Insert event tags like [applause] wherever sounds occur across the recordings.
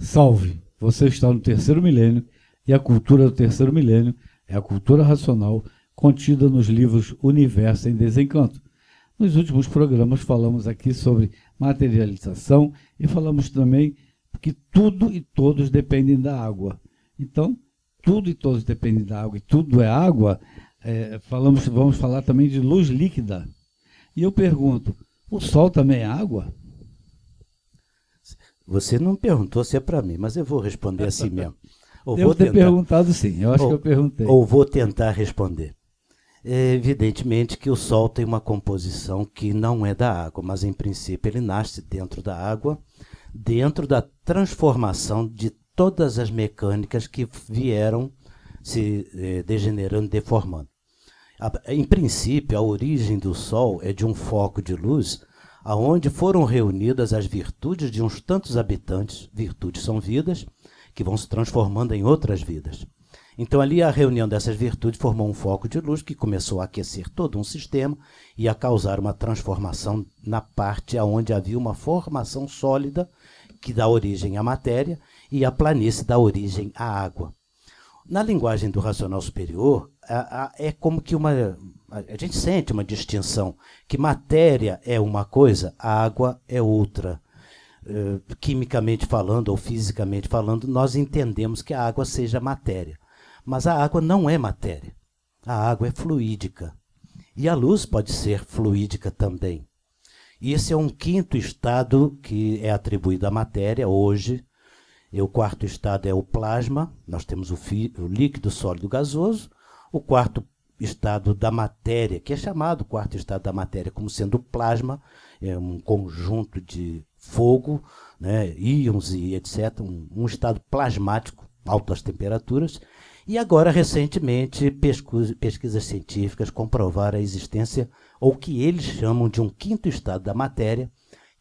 Salve! Você está no terceiro milênio e a cultura do terceiro milênio é a cultura racional contida nos livros Universo em Desencanto. Nos últimos programas falamos aqui sobre materialização e falamos também que tudo e todos dependem da água. Então, tudo e todos dependem da água e tudo é água. É, falamos, vamos falar também de luz líquida. E eu pergunto: o sol também é água? Você não perguntou se é para mim, mas eu vou responder assim mesmo. [laughs] Ou Devo vou ter perguntado sim, eu acho ou, que eu perguntei. Ou vou tentar responder. É evidentemente que o Sol tem uma composição que não é da água, mas em princípio ele nasce dentro da água, dentro da transformação de todas as mecânicas que vieram se eh, degenerando, deformando. A, em princípio, a origem do Sol é de um foco de luz aonde foram reunidas as virtudes de uns tantos habitantes. Virtudes são vidas que vão se transformando em outras vidas. Então, ali a reunião dessas virtudes formou um foco de luz que começou a aquecer todo um sistema e a causar uma transformação na parte aonde havia uma formação sólida que dá origem à matéria e a planície dá origem à água. Na linguagem do racional superior, é como que uma a gente sente uma distinção que matéria é uma coisa, água é outra. Eh, quimicamente falando ou fisicamente falando, nós entendemos que a água seja matéria. Mas a água não é matéria. A água é fluídica. E a luz pode ser fluídica também. E esse é um quinto estado que é atribuído à matéria hoje. E o quarto estado é o plasma. Nós temos o, o líquido, sólido, gasoso. O quarto estado da matéria, que é chamado quarto estado da matéria, como sendo plasma, é um conjunto de fogo, né, íons e etc., um, um estado plasmático, altas temperaturas, e agora, recentemente, pesquisas científicas comprovaram a existência, ou que eles chamam de um quinto estado da matéria,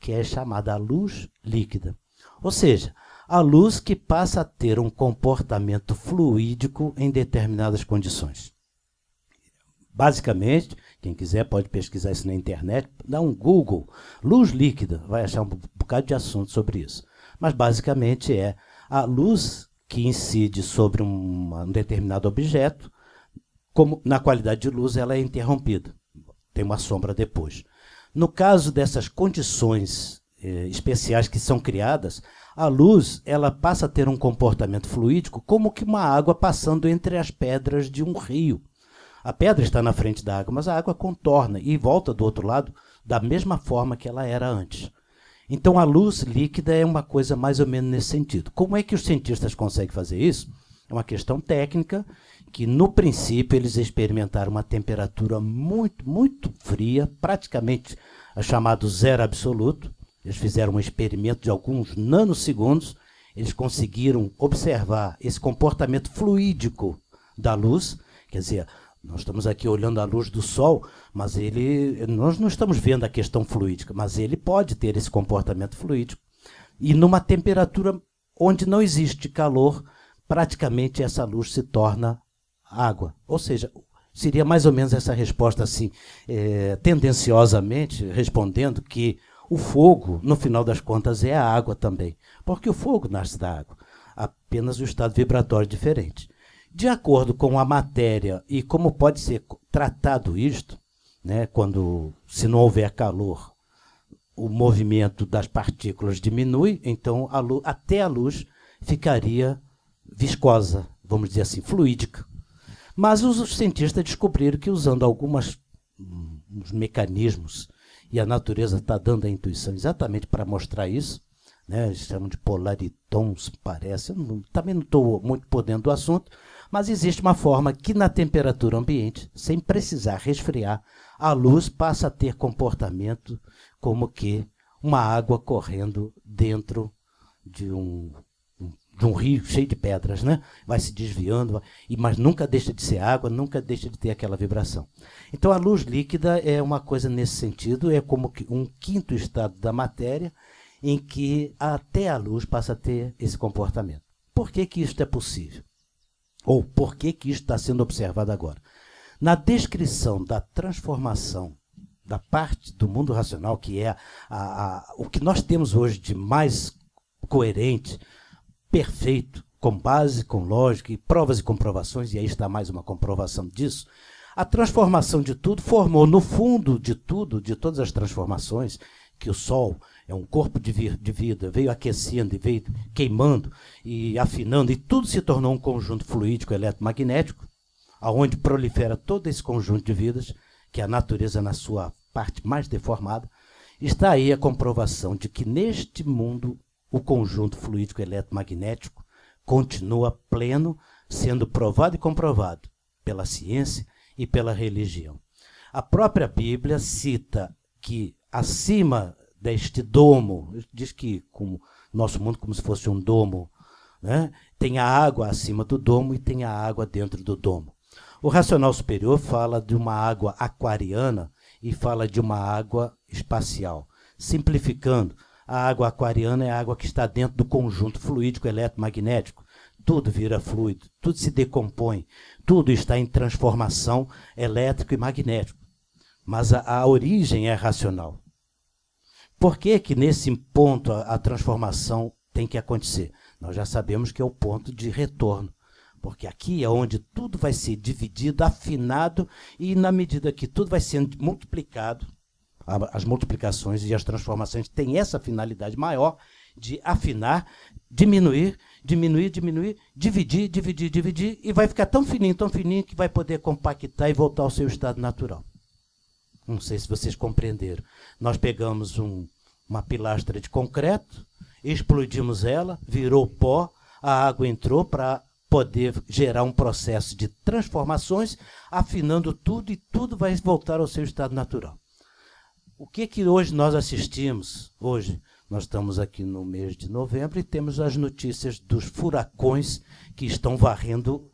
que é chamada luz líquida. Ou seja, a luz que passa a ter um comportamento fluídico em determinadas condições. Basicamente, quem quiser pode pesquisar isso na internet, dá um Google, luz líquida, vai achar um bocado de assunto sobre isso. Mas basicamente é a luz que incide sobre um, um determinado objeto, como na qualidade de luz ela é interrompida, tem uma sombra depois. No caso dessas condições eh, especiais que são criadas, a luz ela passa a ter um comportamento fluídico como que uma água passando entre as pedras de um rio. A pedra está na frente da água, mas a água contorna e volta do outro lado da mesma forma que ela era antes. Então a luz líquida é uma coisa mais ou menos nesse sentido. Como é que os cientistas conseguem fazer isso? É uma questão técnica que no princípio eles experimentaram uma temperatura muito, muito fria, praticamente a chamado zero absoluto. Eles fizeram um experimento de alguns nanosegundos, eles conseguiram observar esse comportamento fluídico da luz, quer dizer, nós estamos aqui olhando a luz do Sol, mas ele, nós não estamos vendo a questão fluídica, mas ele pode ter esse comportamento fluídico. E numa temperatura onde não existe calor, praticamente essa luz se torna água. Ou seja, seria mais ou menos essa resposta assim, é, tendenciosamente respondendo que o fogo, no final das contas, é a água também, porque o fogo nasce da água, apenas o estado vibratório é diferente. De acordo com a matéria e como pode ser tratado isto, né, quando se não houver calor, o movimento das partículas diminui, então a luz, até a luz ficaria viscosa, vamos dizer assim, fluídica. Mas os cientistas descobriram que usando alguns hum, mecanismos e a natureza está dando a intuição exatamente para mostrar isso, né? Eles chamam de polaritons, parece. não, também não estou muito podendo do assunto, mas existe uma forma que, na temperatura ambiente, sem precisar resfriar, a luz passa a ter comportamento como que uma água correndo dentro de um, de um rio cheio de pedras, né? Vai se desviando, mas nunca deixa de ser água, nunca deixa de ter aquela vibração. Então a luz líquida é uma coisa nesse sentido, é como um quinto estado da matéria em que até a luz passa a ter esse comportamento. Por que, que isto é possível? Ou por que, que isso está sendo observado agora? Na descrição da transformação da parte do mundo racional, que é a, a, o que nós temos hoje de mais coerente, perfeito, com base, com lógica e provas e comprovações, e aí está mais uma comprovação disso. A transformação de tudo formou, no fundo de tudo, de todas as transformações que o Sol é um corpo de, vir, de vida, veio aquecendo e veio queimando e afinando, e tudo se tornou um conjunto fluídico eletromagnético, aonde prolifera todo esse conjunto de vidas, que a natureza, na sua parte mais deformada, está aí a comprovação de que neste mundo o conjunto fluídico eletromagnético continua pleno, sendo provado e comprovado pela ciência e pela religião. A própria Bíblia cita que acima deste domo. Diz que como nosso mundo como se fosse um domo, né? Tem a água acima do domo e tem a água dentro do domo. O racional superior fala de uma água aquariana e fala de uma água espacial. Simplificando, a água aquariana é a água que está dentro do conjunto fluídico eletromagnético. Tudo vira fluido, tudo se decompõe, tudo está em transformação elétrico e magnético. Mas a, a origem é racional. Por que, que nesse ponto a, a transformação tem que acontecer? Nós já sabemos que é o ponto de retorno, porque aqui é onde tudo vai ser dividido, afinado, e na medida que tudo vai sendo multiplicado, as multiplicações e as transformações têm essa finalidade maior de afinar, diminuir, diminuir, diminuir, dividir, dividir, dividir, e vai ficar tão fininho, tão fininho que vai poder compactar e voltar ao seu estado natural. Não sei se vocês compreenderam. Nós pegamos um, uma pilastra de concreto, explodimos ela, virou pó, a água entrou para poder gerar um processo de transformações, afinando tudo e tudo vai voltar ao seu estado natural. O que que hoje nós assistimos? Hoje nós estamos aqui no mês de novembro e temos as notícias dos furacões que estão varrendo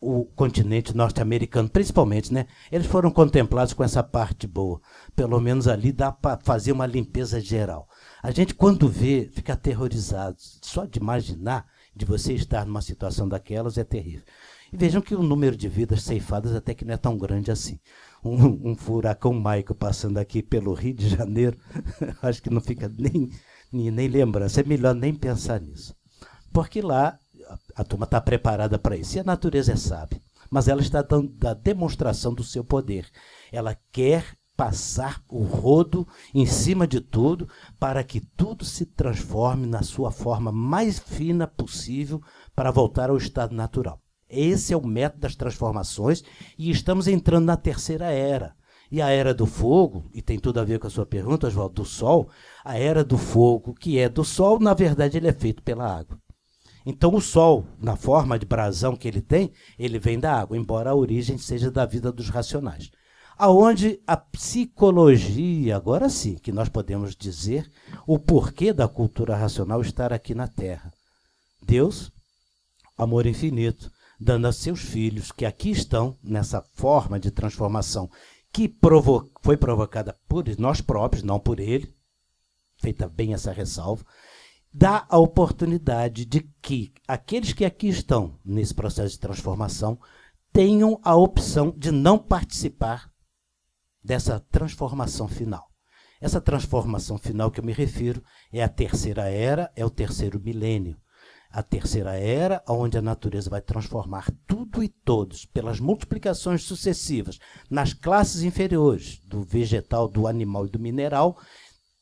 o continente norte-americano, principalmente, né? Eles foram contemplados com essa parte boa. Pelo menos ali dá para fazer uma limpeza geral. A gente, quando vê, fica aterrorizado. Só de imaginar de você estar numa situação daquelas é terrível. E vejam que o número de vidas ceifadas até que não é tão grande assim. Um, [laughs] um furacão Maico passando aqui pelo Rio de Janeiro, [laughs] acho que não fica nem, nem, nem lembrança. É melhor nem pensar nisso. Porque lá a, turma está preparada para isso. E a natureza é sábia. Mas ela está dando a demonstração do seu poder. Ela quer passar o rodo em cima de tudo para que tudo se transforme na sua forma mais fina possível para voltar ao estado natural. Esse é o método das transformações e estamos entrando na terceira era. E a era do fogo, e tem tudo a ver com a sua pergunta, Oswaldo, do sol, a era do fogo, que é do sol, na verdade ele é feito pela água. Então o Sol, na forma de brasão que ele tem, ele vem da água, embora a origem seja da vida dos racionais. Aonde a psicologia, agora sim, que nós podemos dizer o porquê da cultura racional estar aqui na Terra. Deus, amor infinito, dando a seus filhos que aqui estão nessa forma de transformação que provo foi provocada por nós próprios, não por ele. Feita bem essa ressalva dá a oportunidade de que aqueles que aqui estão nesse processo de transformação tenham a opção de não participar dessa transformação final. Essa transformação final que eu me refiro é a terceira era, é o terceiro milênio. A terceira era, onde a natureza vai transformar tudo e todos, pelas multiplicações sucessivas, nas classes inferiores, do vegetal, do animal e do mineral,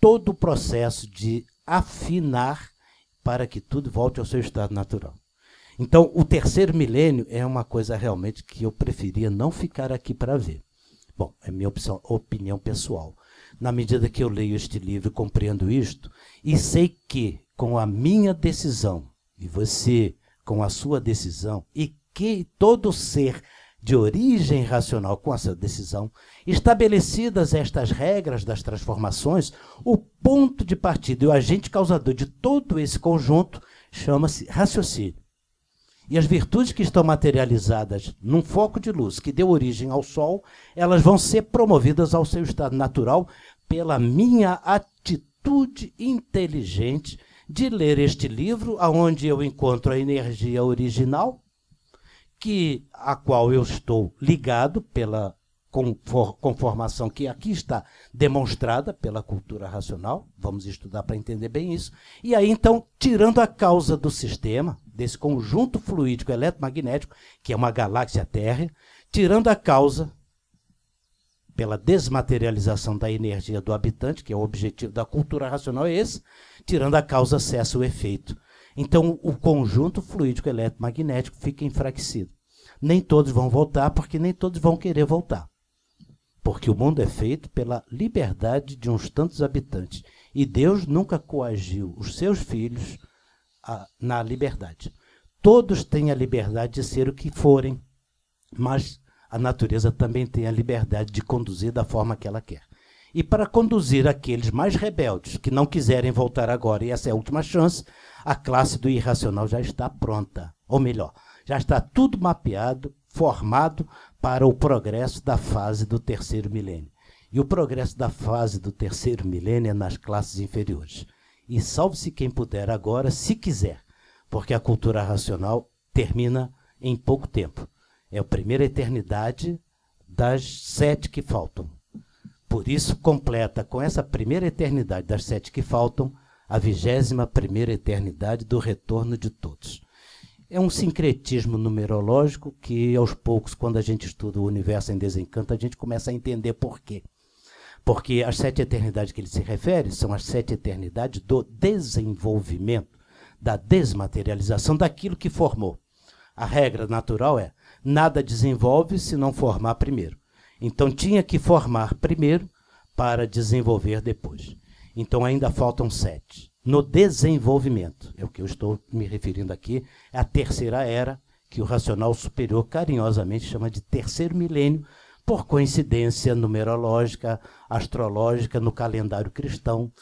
todo o processo de afinar para que tudo volte ao seu estado natural. Então, o terceiro milênio é uma coisa realmente que eu preferia não ficar aqui para ver. Bom, é minha opção, opinião pessoal. Na medida que eu leio este livro compreendo isto, e sei que com a minha decisão, e você com a sua decisão, e que todo ser de origem racional com essa decisão, estabelecidas estas regras das transformações, o ponto de partida e o agente causador de todo esse conjunto chama-se raciocínio. E as virtudes que estão materializadas num foco de luz que deu origem ao Sol, elas vão ser promovidas ao seu estado natural pela minha atitude inteligente de ler este livro, aonde eu encontro a energia original que a qual eu estou ligado pela conformação que aqui está demonstrada pela cultura racional, vamos estudar para entender bem isso. E aí, então, tirando a causa do sistema, desse conjunto fluídico eletromagnético, que é uma galáxia térrea, tirando a causa pela desmaterialização da energia do habitante, que é o objetivo da cultura racional é esse, tirando a causa, cessa o efeito. Então, o conjunto fluídico eletromagnético fica enfraquecido. Nem todos vão voltar, porque nem todos vão querer voltar. Porque o mundo é feito pela liberdade de uns tantos habitantes. E Deus nunca coagiu os seus filhos a, na liberdade. Todos têm a liberdade de ser o que forem, mas a natureza também tem a liberdade de conduzir da forma que ela quer e para conduzir aqueles mais rebeldes que não quiserem voltar agora, e essa é a última chance, a classe do irracional já está pronta. Ou melhor, já está tudo mapeado, formado para o progresso da fase do terceiro milênio. E o progresso da fase do terceiro milênio é nas classes inferiores. E salve-se quem puder agora, se quiser, porque a cultura racional termina em pouco tempo. É a primeira eternidade das sete que faltam. Por isso, completa com essa primeira eternidade das sete que faltam a vigésima primeira eternidade do retorno de todos. É um sincretismo numerológico que, aos poucos, quando a gente estuda o universo em desencanto, a gente começa a entender por quê. Porque as sete eternidades que ele se refere são as sete eternidades do desenvolvimento, da desmaterialização daquilo que formou. A regra natural é: nada desenvolve se não formar primeiro. Então tinha que formar primeiro para desenvolver depois. Então ainda faltam sete. No desenvolvimento, é o que eu estou me referindo aqui, é a terceira era, que o racional superior carinhosamente chama de terceiro milênio, por coincidência numerológica, astrológica, no calendário cristão,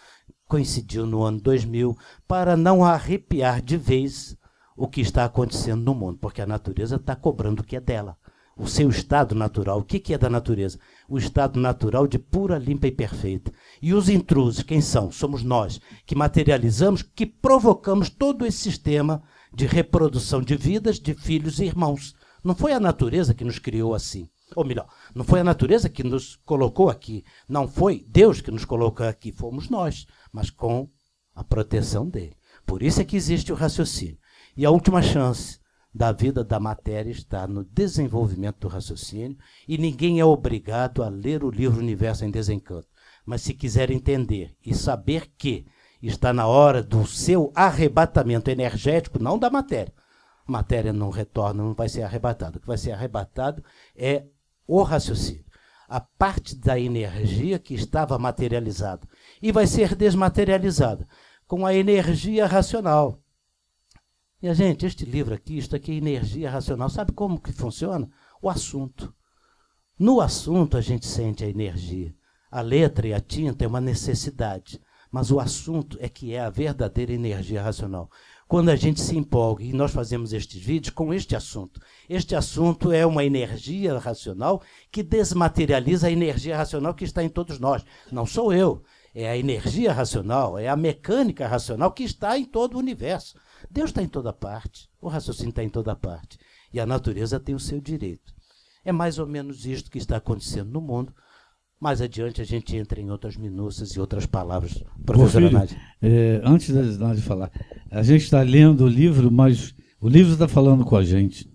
coincidiu no ano 2000, para não arrepiar de vez o que está acontecendo no mundo, porque a natureza está cobrando o que é dela o seu estado natural. O que, que é da natureza? O estado natural de pura, limpa e perfeita. E os intrusos, quem são? Somos nós, que materializamos, que provocamos todo esse sistema de reprodução de vidas, de filhos e irmãos. Não foi a natureza que nos criou assim. Ou melhor, não foi a natureza que nos colocou aqui. Não foi Deus que nos colocou aqui. Fomos nós, mas com a proteção dele. Por isso é que existe o raciocínio. E a última chance da vida da matéria está no desenvolvimento do raciocínio e ninguém é obrigado a ler o livro Universo em Desencanto. Mas se quiser entender e saber que está na hora do seu arrebatamento energético, não da matéria. matéria não retorna, não vai ser arrebatada. O que vai ser arrebatado é o raciocínio, a parte da energia que estava materializada e vai ser desmaterializada com a energia racional, minha gente, este livro aqui, isto aqui é energia racional. Sabe como que funciona? O assunto. No assunto a gente sente a energia. A letra e a tinta é uma necessidade, mas o assunto é que é a verdadeira energia racional. Quando a gente se empolga, e nós fazemos estes vídeos com este assunto. Este assunto é uma energia racional que desmaterializa a energia racional que está em todos nós. Não sou eu, é a energia racional, é a mecânica racional que está em todo o universo. Deus está em toda parte, o raciocínio está em toda parte. E a natureza tem o seu direito. É mais ou menos isto que está acontecendo no mundo. Mais adiante a gente entra em outras minúcias e outras palavras. Professora Nádia. É, antes da Nádia falar, a gente está lendo o livro, mas o livro está falando com a gente.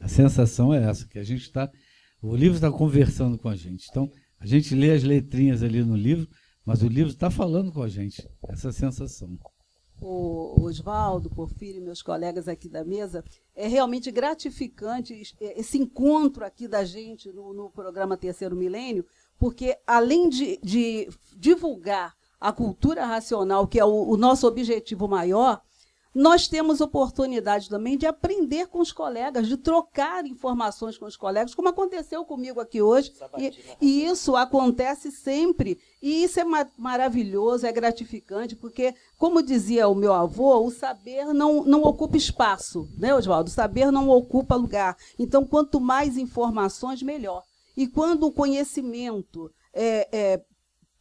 A sensação é essa, que a gente está. O livro está conversando com a gente. Então, a gente lê as letrinhas ali no livro, mas o livro está falando com a gente. Essa sensação o Oswaldo, Porfírio e meus colegas aqui da mesa, é realmente gratificante é, esse encontro aqui da gente no, no programa Terceiro Milênio, porque além de, de divulgar a cultura racional, que é o, o nosso objetivo maior, nós temos oportunidade também de aprender com os colegas, de trocar informações com os colegas, como aconteceu comigo aqui hoje. E, e, isso acontece sempre. E isso é ma maravilhoso, é gratificante, porque, como dizia o meu avô, o saber não, não ocupa espaço, né, Oswaldo? O saber não ocupa lugar. Então, quanto mais informações, melhor. E quando o conhecimento é, é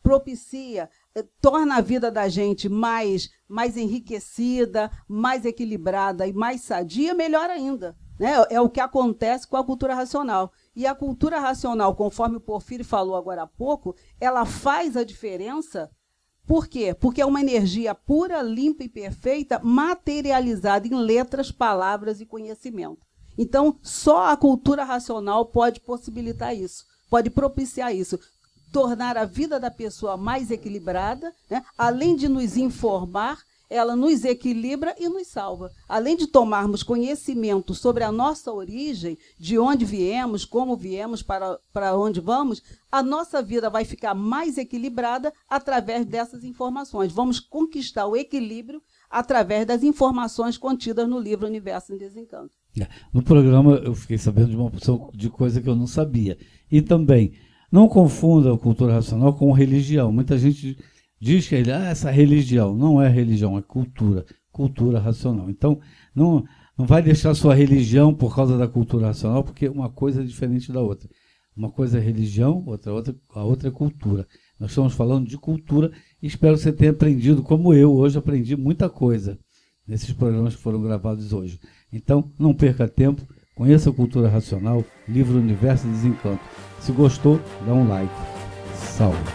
propicia eh, torna a vida da gente mais, mais enriquecida, mais equilibrada e mais sadia, melhor ainda. Né? É o que acontece com a cultura racional. E a cultura racional, conforme o Porfírio falou agora há pouco, ela faz a diferença. Por quê? Porque é uma energia pura, limpa e perfeita, materializada em letras, palavras e conhecimento. Então, só a cultura racional pode possibilitar isso, pode propiciar isso tornar a vida da pessoa mais equilibrada, né? além de nos informar, ela nos equilibra e nos salva. Além de tomarmos conhecimento sobre a nossa origem, de onde viemos, como viemos, para, para onde vamos, a nossa vida vai ficar mais equilibrada através dessas informações. Vamos conquistar o equilíbrio através das informações contidas no livro Universo em Desencanto. É, no programa eu fiquei sabendo de uma opção de coisa que eu não sabia. E também não confunda a cultura racional com religião. Muita gente diz que ah, essa religião não é religião, é cultura, cultura racional. Então, não, não vai deixar sua religião por causa da cultura racional, porque uma coisa é diferente da outra. Uma coisa é religião, outra, outra, a outra é cultura. Nós estamos falando de cultura e espero que você tenha aprendido, como eu hoje aprendi muita coisa nesses programas que foram gravados hoje. Então, não perca tempo, conheça a cultura racional, livro Universo Desencanto. Se gostou, dá um like. Salve!